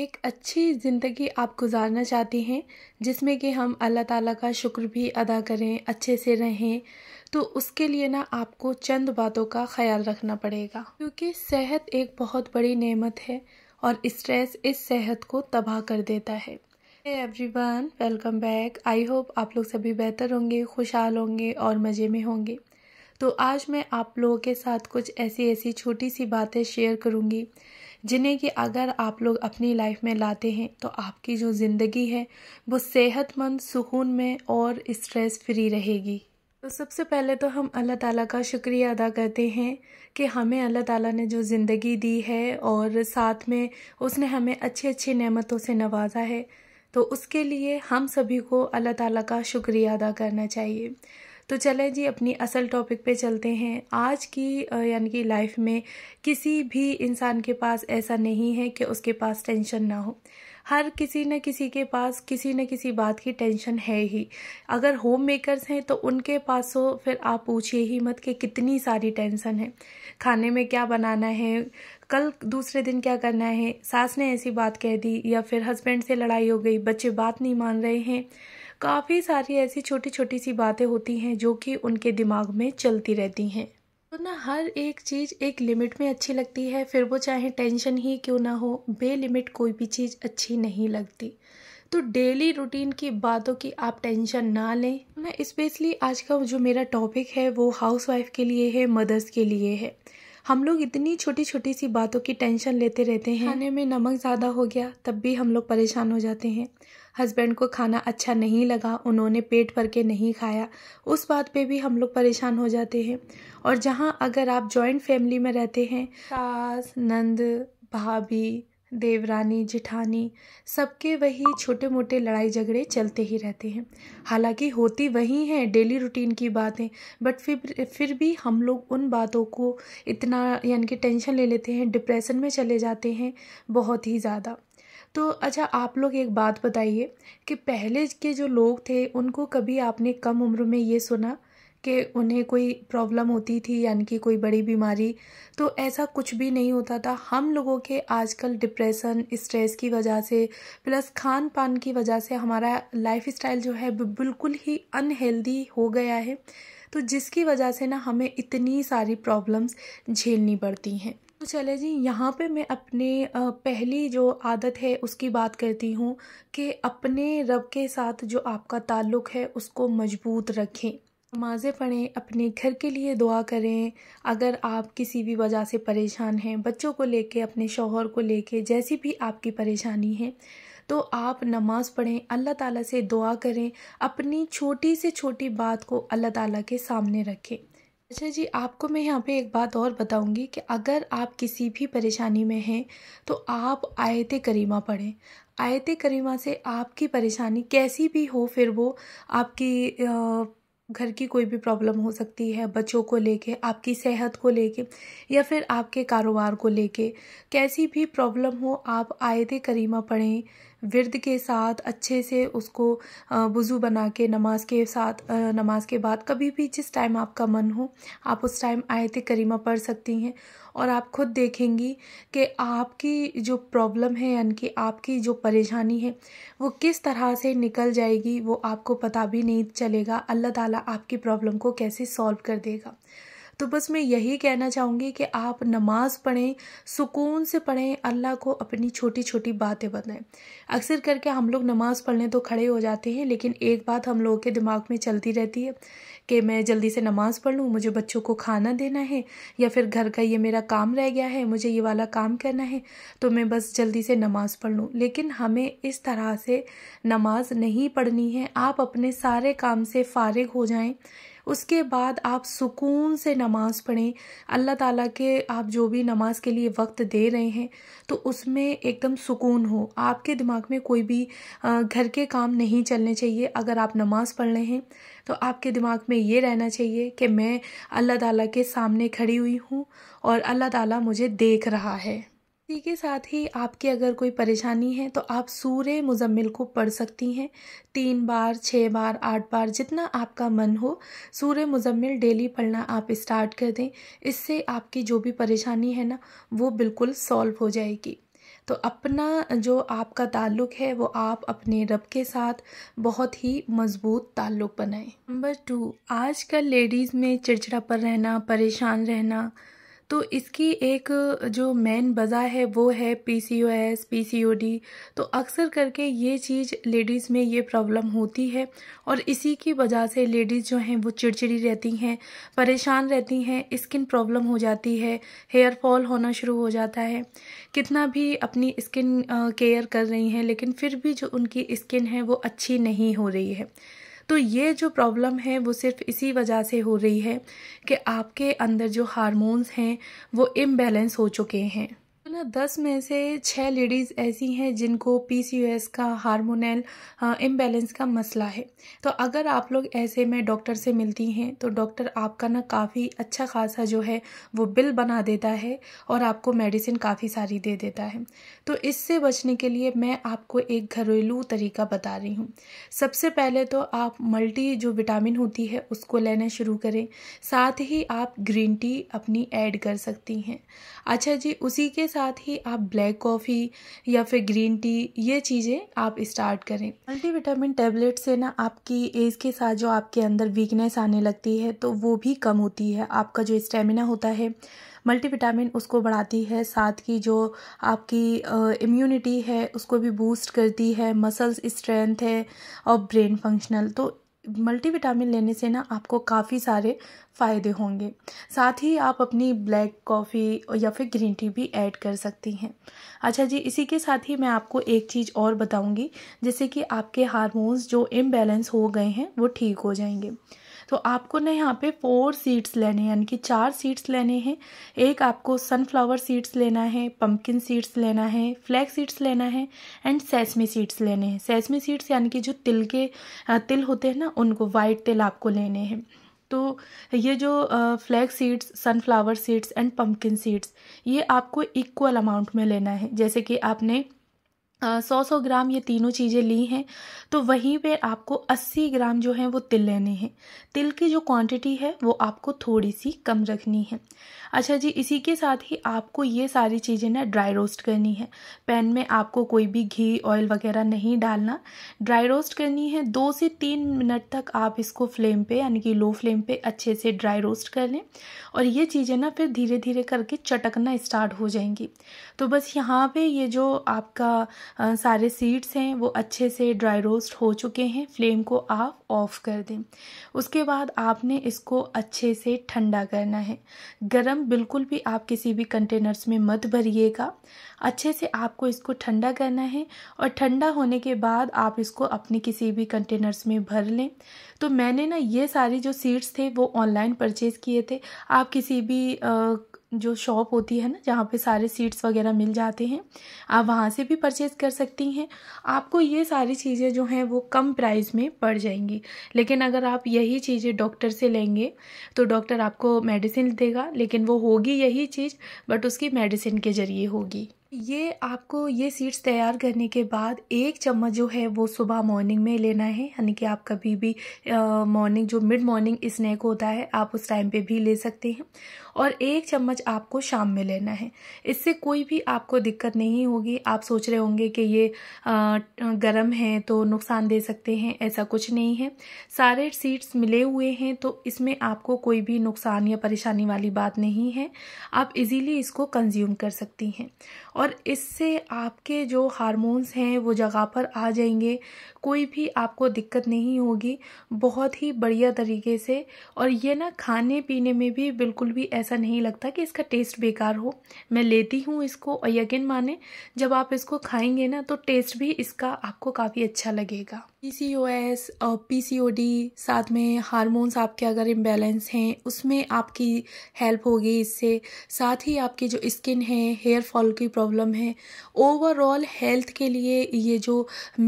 एक अच्छी ज़िंदगी आप गुजारना चाहते हैं जिसमें कि हम अल्लाह ताला का शुक्र भी अदा करें अच्छे से रहें तो उसके लिए ना आपको चंद बातों का ख्याल रखना पड़ेगा क्योंकि सेहत एक बहुत बड़ी नेमत है और स्ट्रेस इस सेहत को तबाह कर देता है everyone welcome back I hope आप लोग सभी बेहतर होंगे खुशहाल होंगे और मज़े में होंगे तो आज मैं आप लोगों के साथ कुछ ऐसी ऐसी छोटी सी बातें शेयर करूँगी जिन्हें कि अगर आप लोग अपनी लाइफ में लाते हैं तो आपकी जो ज़िंदगी है वो सेहतमंद सुकून में और स्ट्रेस फ्री रहेगी तो सबसे पहले तो हम अल्लाह ताला का शुक्रिया अदा करते हैं कि हमें अल्लाह ताला ने जो ज़िंदगी दी है और साथ में उसने हमें अच्छी अच्छी नेमतों से नवाजा है तो उसके लिए हम सभी को अल्लाह ताला का शुक्रिया अदा करना चाहिए तो चले जी अपनी असल टॉपिक पे चलते हैं आज की यानी कि लाइफ में किसी भी इंसान के पास ऐसा नहीं है कि उसके पास टेंशन ना हो हर किसी न किसी के पास किसी न किसी बात की टेंशन है ही अगर होम मेकर्स हैं तो उनके पास तो फिर आप पूछिए ही मत कि कितनी सारी टेंशन है खाने में क्या बनाना है कल दूसरे दिन क्या करना है सास ने ऐसी बात कह दी या फिर हस्बैंड से लड़ाई हो गई बच्चे बात नहीं मान रहे हैं काफ़ी सारी ऐसी छोटी छोटी सी बातें होती हैं जो कि उनके दिमाग में चलती रहती हैं तो ना हर एक चीज़ एक लिमिट में अच्छी लगती है फिर वो चाहे टेंशन ही क्यों ना हो बेलिमिट कोई भी चीज़ अच्छी नहीं लगती तो डेली रूटीन की बातों की आप टेंशन ना लें ना स्पेशली आज का जो मेरा टॉपिक है वो हाउसवाइफ के लिए है मदर्स के लिए है हम लोग इतनी छोटी छोटी सी बातों की टेंशन लेते रहते हैं खाने में नमक ज़्यादा हो गया तब भी हम लोग परेशान हो जाते हैं हस्बैंड को खाना अच्छा नहीं लगा उन्होंने पेट भर के नहीं खाया उस बात पे भी हम लोग परेशान हो जाते हैं और जहाँ अगर आप जॉइंट फैमिली में रहते हैं सास नंद भाभी देवरानी जिठानी सबके वही छोटे मोटे लड़ाई झगड़े चलते ही रहते हैं हालांकि होती वही हैं डेली रूटीन की बातें बट फिर फिर भी हम लोग उन बातों को इतना यानी कि टेंशन ले लेते हैं डिप्रेशन में चले जाते हैं बहुत ही ज़्यादा तो अच्छा आप लोग एक बात बताइए कि पहले के जो लोग थे उनको कभी आपने कम उम्र में ये सुना कि उन्हें कोई प्रॉब्लम होती थी यानी कि कोई बड़ी बीमारी तो ऐसा कुछ भी नहीं होता था हम लोगों के आजकल डिप्रेशन स्ट्रेस की वजह से प्लस खान पान की वजह से हमारा लाइफ स्टाइल जो है बिल्कुल ही अनहेल्दी हो गया है तो जिसकी वजह से ना हमें इतनी सारी प्रॉब्लम्स झेलनी पड़ती हैं तो चले जी यहाँ पे मैं अपने पहली जो आदत है उसकी बात करती हूँ कि अपने रब के साथ जो आपका ताल्लुक़ है उसको मजबूत रखें नमाज़ें पढ़ें अपने घर के लिए दुआ करें अगर आप किसी भी वजह से परेशान हैं बच्चों को लेके अपने शोहर को लेके जैसी भी आपकी परेशानी है तो आप नमाज़ पढ़ें अल्लाह ताला से दुआ करें अपनी छोटी से छोटी बात को अल्लाह ताला के सामने रखें अच्छा जी आपको मैं यहाँ पे एक बात और बताऊँगी कि अगर आप किसी भी परेशानी में हैं तो आप आयत करीमा पढ़ें आयत करीमा से आपकी परेशानी कैसी भी हो फिर वो आपकी आ, घर की कोई भी प्रॉब्लम हो सकती है बच्चों को लेके आपकी सेहत को लेके या फिर आपके कारोबार को लेके कैसी भी प्रॉब्लम हो आप आयत करीमा पढ़ें विरद के साथ अच्छे से उसको वज़ू बना के नमाज के साथ नमाज के बाद कभी भी जिस टाइम आपका मन हो आप उस टाइम आयत करीमा पढ़ सकती हैं और आप खुद देखेंगी कि आपकी जो प्रॉब्लम है यानी कि आपकी जो परेशानी है वो किस तरह से निकल जाएगी वो आपको पता भी नहीं चलेगा अल्लाह ताला आपकी प्रॉब्लम को कैसे सॉल्व कर देगा तो बस मैं यही कहना चाहूँगी कि आप नमाज़ पढ़ें सुकून से पढ़ें अल्लाह को अपनी छोटी छोटी बातें बताएं अक्सर करके हम लोग नमाज़ पढ़ने तो खड़े हो जाते हैं लेकिन एक बात हम लोगों के दिमाग में चलती रहती है कि मैं जल्दी से नमाज़ पढ़ लूँ मुझे बच्चों को खाना देना है या फिर घर का ये मेरा काम रह गया है मुझे ये वाला काम करना है तो मैं बस जल्दी से नमाज़ पढ़ लूँ लेकिन हमें इस तरह से नमाज़ नहीं पढ़नी है आप अपने सारे काम से फ़ारिग हो जाएं उसके बाद आप सुकून से नमाज़ पढ़ें अल्लाह ताला के आप जो भी नमाज के लिए वक्त दे रहे हैं तो उसमें एकदम सुकून हो आपके दिमाग में कोई भी घर के काम नहीं चलने चाहिए अगर आप नमाज़ पढ़ रहे हैं तो आपके दिमाग में ये रहना चाहिए कि मैं अल्लाह ताला के सामने खड़ी हुई हूँ और अल्लाह ताला मुझे देख रहा है इसी के साथ ही आपकी अगर कोई परेशानी है तो आप सूर्य मुजम्मिल को पढ़ सकती हैं तीन बार छः बार आठ बार जितना आपका मन हो सूर्य मुजम्मिल डेली पढ़ना आप स्टार्ट कर दें इससे आपकी जो भी परेशानी है ना वो बिल्कुल सॉल्व हो जाएगी तो अपना जो आपका ताल्लुक है वो आप अपने रब के साथ बहुत ही मजबूत ताल्लुक बनाएं नंबर टू आजकल लेडीज़ में चिड़चिड़ा पर रहना परेशान रहना तो इसकी एक जो मेन वजह है वो है पीसीओएस पीसीओडी तो अक्सर करके ये चीज़ लेडीज़ में ये प्रॉब्लम होती है और इसी की वजह से लेडीज़ जो हैं वो चिड़चिड़ी रहती हैं परेशान रहती हैं स्किन प्रॉब्लम हो जाती है हेयर फॉल होना शुरू हो जाता है कितना भी अपनी स्किन केयर कर रही हैं लेकिन फिर भी जो उनकी स्किन है वो अच्छी नहीं हो रही है तो ये जो प्रॉब्लम है वो सिर्फ इसी वजह से हो रही है कि आपके अंदर जो हार्मोन्स हैं वो इम्बेलेंस हो चुके हैं तो ना दस में से छः लेडीज़ ऐसी हैं जिनको पीसीओएस का हार्मोनल इम्बेलेंस का मसला है तो अगर आप लोग ऐसे में डॉक्टर से मिलती हैं तो डॉक्टर आपका ना काफ़ी अच्छा खासा जो है वो बिल बना देता है और आपको मेडिसिन काफ़ी सारी दे देता है तो इससे बचने के लिए मैं आपको एक घरेलू तरीका बता रही हूँ सबसे पहले तो आप मल्टी जो विटामिन होती है उसको लेना शुरू करें साथ ही आप ग्रीन टी अपनी ऐड कर सकती हैं अच्छा जी उसी के साथ ही आप ब्लैक कॉफ़ी या फिर ग्रीन टी ये चीज़ें आप स्टार्ट करें मल्टीविटामिन टेबलेट से ना आपकी एज के साथ जो आपके अंदर वीकनेस आने लगती है तो वो भी कम होती है आपका जो स्टेमिना होता है मल्टीविटामिन उसको बढ़ाती है साथ की जो आपकी इम्यूनिटी है उसको भी बूस्ट करती है मसल्स स्ट्रेंथ है और ब्रेन फंक्शनल तो मल्टीविटामिन लेने से ना आपको काफ़ी सारे फ़ायदे होंगे साथ ही आप अपनी ब्लैक कॉफ़ी या फिर ग्रीन टी भी ऐड कर सकती हैं अच्छा जी इसी के साथ ही मैं आपको एक चीज़ और बताऊंगी जैसे कि आपके हार्मोन्स जो इम्बैलेंस हो गए हैं वो ठीक हो जाएंगे तो आपको ना यहाँ पे फोर सीड्स लेने हैं यानी कि चार सीड्स लेने हैं एक आपको सनफ्लावर सीड्स लेना है पम्पकिन सीड्स लेना है फ्लैग सीड्स लेना है एंड सेसमी सीड्स लेने हैं सेसमी सीड्स यानी कि जो तिल के तिल होते हैं ना उनको वाइट तिल आपको लेने हैं तो ये जो flax seeds sunflower seeds and pumpkin seeds ये आपको इक्वल अमाउंट में लेना है जैसे कि आपने सौ सौ ग्राम ये तीनों चीज़ें ली हैं तो वहीं पे आपको अस्सी ग्राम जो है वो तिल लेने हैं तिल की जो क्वांटिटी है वो आपको थोड़ी सी कम रखनी है अच्छा जी इसी के साथ ही आपको ये सारी चीज़ें ना ड्राई रोस्ट करनी है पैन में आपको कोई भी घी ऑयल वगैरह नहीं डालना ड्राई रोस्ट करनी है दो से तीन मिनट तक आप इसको फ्लेम पर यानी कि लो फ्लेम पर अच्छे से ड्राई रोस्ट कर लें और ये चीज़ें ना फिर धीरे धीरे करके चटकना स्टार्ट हो जाएंगी तो बस यहाँ पर ये जो आपका सारे सीड्स हैं वो अच्छे से ड्राई रोस्ट हो चुके हैं फ्लेम को आप ऑफ कर दें उसके बाद आपने इसको अच्छे से ठंडा करना है गरम बिल्कुल भी आप किसी भी कंटेनर्स में मत भरिएगा अच्छे से आपको इसको ठंडा करना है और ठंडा होने के बाद आप इसको अपने किसी भी कंटेनर्स में भर लें तो मैंने ना ये सारी जो सीड्स थे वो ऑनलाइन परचेज़ किए थे आप किसी भी आ, जो शॉप होती है ना जहाँ पे सारे सीड्स वगैरह मिल जाते हैं आप वहाँ से भी परचेज़ कर सकती हैं आपको ये सारी चीज़ें जो हैं वो कम प्राइस में पड़ जाएंगी लेकिन अगर आप यही चीज़ें डॉक्टर से लेंगे तो डॉक्टर आपको मेडिसिन देगा लेकिन वो होगी यही चीज़ बट उसकी मेडिसिन के ज़रिए होगी ये आपको ये सीड्स तैयार करने के बाद एक चम्मच जो है वो सुबह मॉर्निंग में लेना है यानी कि आप कभी भी मॉर्निंग जो मिड मॉर्निंग स्नैक होता है आप उस टाइम पे भी ले सकते हैं और एक चम्मच आपको शाम में लेना है इससे कोई भी आपको दिक्कत नहीं होगी आप सोच रहे होंगे कि ये गर्म है तो नुकसान दे सकते हैं ऐसा कुछ नहीं है सारे सीड्स मिले हुए हैं तो इसमें आपको कोई भी नुकसान या परेशानी वाली बात नहीं है आप इजीली इसको कंज्यूम कर सकती हैं और इससे आपके जो हारमोन्स हैं वो जगह पर आ जाएंगे कोई भी आपको दिक्कत नहीं होगी बहुत ही बढ़िया तरीके से और ये ना खाने पीने में भी बिल्कुल भी ऐसा ऐसा नहीं लगता कि इसका टेस्ट बेकार हो मैं लेती हूँ इसको और यकीन माने जब आप इसको खाएंगे ना तो टेस्ट भी इसका आपको काफ़ी अच्छा लगेगा पी सी ओ एस और पी सी ओ डी साथ में हारमोन्स आपके अगर इम्बेलेंस हैं उसमें आपकी हेल्प होगी इससे साथ ही आपकी जो स्किन है हेयर फॉल की प्रॉब्लम है ओवरऑल हेल्थ के लिए ये जो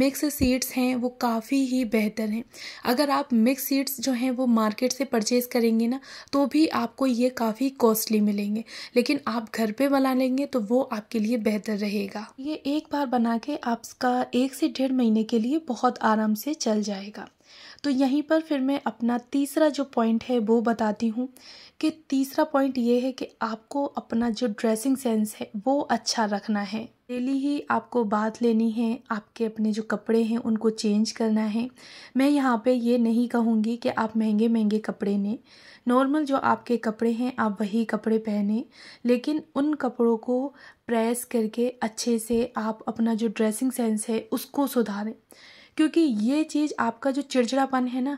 मिक्स सीड्स हैं वो काफ़ी ही बेहतर हैं अगर आप मिक्स सीड्स जो हैं वो मार्केट से परचेज़ करेंगे ना तो भी आपको ये काफ़ी काफ़ी कॉस्टली मिलेंगे लेकिन आप घर पे बना लेंगे तो वो आपके लिए बेहतर रहेगा ये एक बार बना के आपका एक से डेढ़ महीने के लिए बहुत आराम से चल जाएगा तो यहीं पर फिर मैं अपना तीसरा जो पॉइंट है वो बताती हूँ कि तीसरा पॉइंट ये है कि आपको अपना जो ड्रेसिंग सेंस है वो अच्छा रखना है डेली ही आपको बात लेनी है आपके अपने जो कपड़े हैं उनको चेंज करना है मैं यहाँ पे ये नहीं कहूँगी कि आप महंगे महंगे कपड़े लें नॉर्मल जो आपके कपड़े हैं आप वही कपड़े पहने लेकिन उन कपड़ों को प्रेस करके अच्छे से आप अपना जो ड्रेसिंग सेंस है उसको सुधारें क्योंकि ये चीज़ आपका जो चिड़चिड़ापन है ना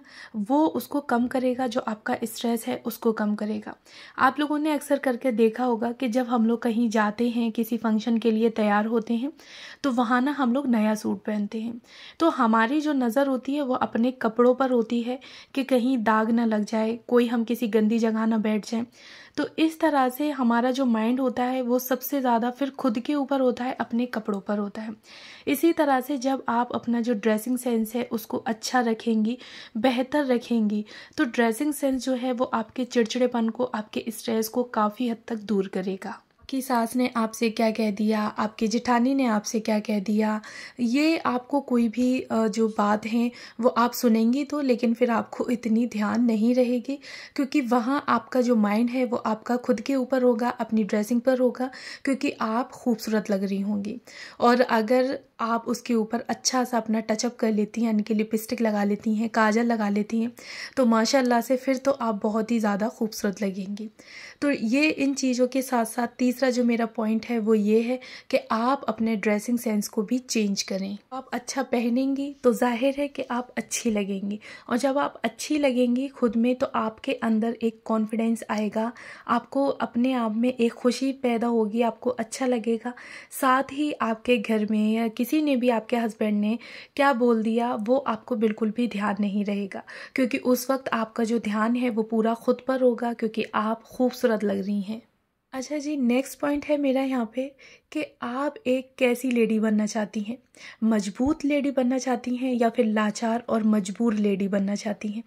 वो उसको कम करेगा जो आपका स्ट्रेस है उसको कम करेगा आप लोगों ने अक्सर करके देखा होगा कि जब हम लोग कहीं जाते हैं किसी फंक्शन के लिए तैयार होते हैं तो वहाँ ना हम लोग नया सूट पहनते हैं तो हमारी जो नज़र होती है वो अपने कपड़ों पर होती है कि कहीं दाग ना लग जाए कोई हम किसी गंदी जगह ना बैठ जाए तो इस तरह से हमारा जो माइंड होता है वो सबसे ज़्यादा फिर खुद के ऊपर होता है अपने कपड़ों पर होता है इसी तरह से जब आप अपना जो ड्रेसिंग सेंस है उसको अच्छा रखेंगी बेहतर रखेंगी तो ड्रेसिंग सेंस जो है वो आपके चिड़चिड़ेपन को आपके स्ट्रेस को काफ़ी हद तक दूर करेगा आपकी सास ने आपसे क्या कह दिया आपकी जिठानी ने आपसे क्या कह दिया ये आपको कोई भी जो बात है वो आप सुनेंगी तो लेकिन फिर आपको इतनी ध्यान नहीं रहेगी क्योंकि वहाँ आपका जो माइंड है वो आपका खुद के ऊपर होगा अपनी ड्रेसिंग पर होगा क्योंकि आप खूबसूरत लग रही होंगी और अगर आप उसके ऊपर अच्छा सा अपना टचअप कर लेती हैं यानी कि लिपस्टिक लगा लेती हैं काजल लगा लेती हैं तो माशाल्लाह से फिर तो आप बहुत ही ज़्यादा खूबसूरत लगेंगी तो ये इन चीज़ों के साथ साथ तीसरा जो मेरा पॉइंट है वो ये है कि आप अपने ड्रेसिंग सेंस को भी चेंज करें आप अच्छा पहनेंगी तो जाहिर है कि आप अच्छी लगेंगी और जब आप अच्छी लगेंगी खुद में तो आपके अंदर एक कॉन्फिडेंस आएगा आपको अपने आप में एक खुशी पैदा होगी आपको अच्छा लगेगा साथ ही आपके घर में या किसी ने भी आपके हस्बैंड ने क्या बोल दिया वो आपको बिल्कुल भी ध्यान नहीं रहेगा क्योंकि उस वक्त आपका जो ध्यान है वो पूरा खुद पर होगा क्योंकि आप खूबसूरत लग रही हैं अच्छा जी नेक्स्ट पॉइंट है मेरा यहाँ पे कि आप एक कैसी लेडी बनना चाहती हैं मजबूत लेडी बनना चाहती हैं या फिर लाचार और मजबूर लेडी बनना चाहती हैं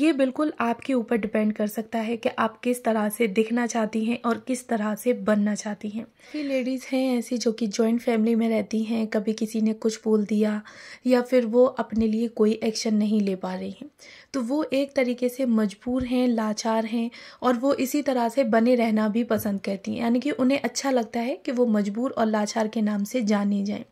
ये बिल्कुल आपके ऊपर डिपेंड कर सकता है कि आप किस तरह से दिखना चाहती हैं और किस तरह से बनना चाहती हैं ये लेडीज़ हैं ऐसी जो कि जॉइंट फैमिली में रहती हैं कभी किसी ने कुछ बोल दिया या फिर वो अपने लिए कोई एक्शन नहीं ले पा रही हैं तो वो एक तरीके से मजबूर हैं लाचार हैं और वो इसी तरह से बने रहना भी पसंद करती हैं यानी कि उन्हें अच्छा लगता है कि वो मजबूर और लाचार के नाम से जाने जाएं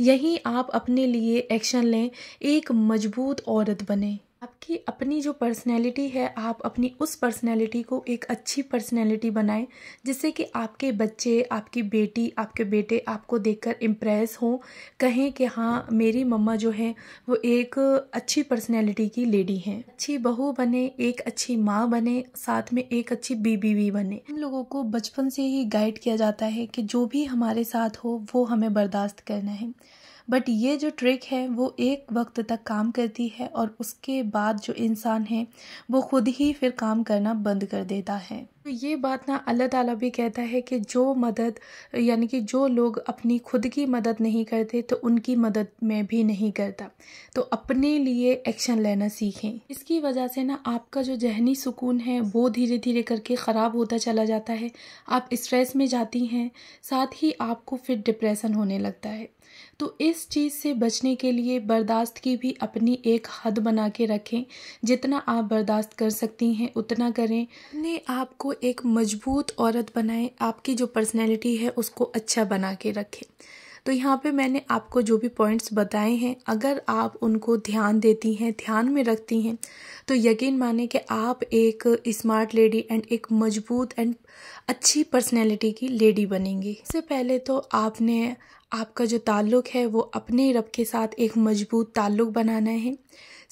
यहीं आप अपने लिए एक्शन लें एक मजबूत औरत बने आपकी अपनी जो पर्सनैलिटी है आप अपनी उस पर्सनैलिटी को एक अच्छी पर्सनैलिटी बनाएं जिससे कि आपके बच्चे आपकी बेटी आपके बेटे आपको देखकर इम्प्रेस हों कहें कि हाँ मेरी मम्मा जो है वो एक अच्छी पर्सनैलिटी की लेडी हैं अच्छी बहू बने एक अच्छी माँ बने साथ में एक अच्छी बीबी भी बने हम लोगों को बचपन से ही गाइड किया जाता है कि जो भी हमारे साथ हो वो हमें बर्दाश्त करना है बट ये जो ट्रिक है वो एक वक्त तक काम करती है और उसके बाद जो इंसान है वो खुद ही फिर काम करना बंद कर देता है तो ये बात ना अल्लाह ताला भी कहता है कि जो मदद यानी कि जो लोग अपनी खुद की मदद नहीं करते तो उनकी मदद में भी नहीं करता तो अपने लिए एक्शन लेना सीखें इसकी वजह से ना आपका जो जहनी सुकून है वो धीरे धीरे करके ख़राब होता चला जाता है आप स्ट्रेस में जाती हैं साथ ही आपको फिर डिप्रेशन होने लगता है तो इस चीज़ से बचने के लिए बर्दाश्त की भी अपनी एक हद बना के रखें जितना आप बर्दाश्त कर सकती हैं उतना करें अपने आप को एक मजबूत औरत बनाए आपकी जो पर्सनैलिटी है उसको अच्छा बना के रखे तो यहाँ पे मैंने आपको जो भी पॉइंट्स बताए हैं अगर आप उनको ध्यान देती हैं ध्यान में रखती हैं तो यकीन माने कि आप एक स्मार्ट लेडी एंड एक मजबूत एंड अच्छी पर्सनैलिटी की लेडी बनेंगी सबसे पहले तो आपने आपका जो ताल्लुक है वो अपने रब के साथ एक मजबूत ताल्लुक बनाना है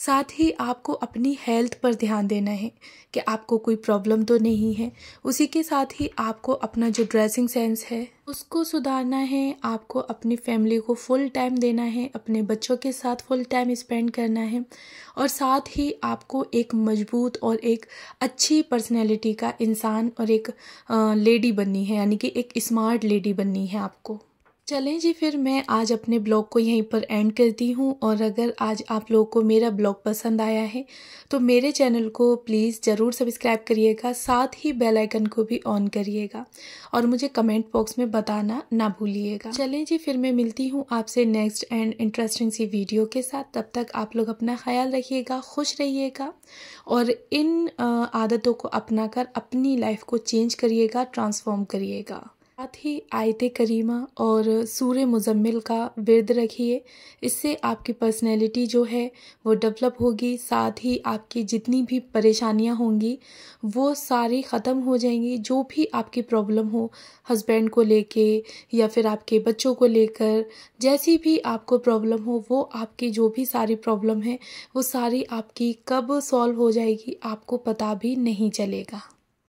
साथ ही आपको अपनी हेल्थ पर ध्यान देना है कि आपको कोई प्रॉब्लम तो नहीं है उसी के साथ ही आपको अपना जो ड्रेसिंग सेंस है उसको सुधारना है आपको अपनी फैमिली को फुल टाइम देना है अपने बच्चों के साथ फुल टाइम स्पेंड करना है और साथ ही आपको एक मजबूत और एक अच्छी पर्सनैलिटी का इंसान और एक लेडी बननी है यानी कि एक स्मार्ट लेडी बननी है आपको चलें जी फिर मैं आज अपने ब्लॉग को यहीं पर एंड करती हूँ और अगर आज आप लोगों को मेरा ब्लॉग पसंद आया है तो मेरे चैनल को प्लीज़ ज़रूर सब्सक्राइब करिएगा साथ ही बेल आइकन को भी ऑन करिएगा और मुझे कमेंट बॉक्स में बताना ना भूलिएगा चलें जी फिर मैं मिलती हूँ आपसे नेक्स्ट एंड इंटरेस्टिंग सी वीडियो के साथ तब तक आप लोग अपना ख्याल रखिएगा खुश रहिएगा और इन आदतों को अपना कर अपनी लाइफ को चेंज करिएगा ट्रांसफॉर्म करिएगा साथ ही आयत करीमा और सूर मुजम्मिल का विरद रखिए इससे आपकी पर्सनैलिटी जो है वो डेवलप होगी साथ ही आपकी जितनी भी परेशानियां होंगी वो सारी ख़त्म हो जाएंगी जो भी आपकी प्रॉब्लम हो हस्बैंड को लेके या फिर आपके बच्चों को लेकर जैसी भी आपको प्रॉब्लम हो वो आपकी जो भी सारी प्रॉब्लम है वो सारी आपकी कब सॉल्व हो जाएगी आपको पता भी नहीं चलेगा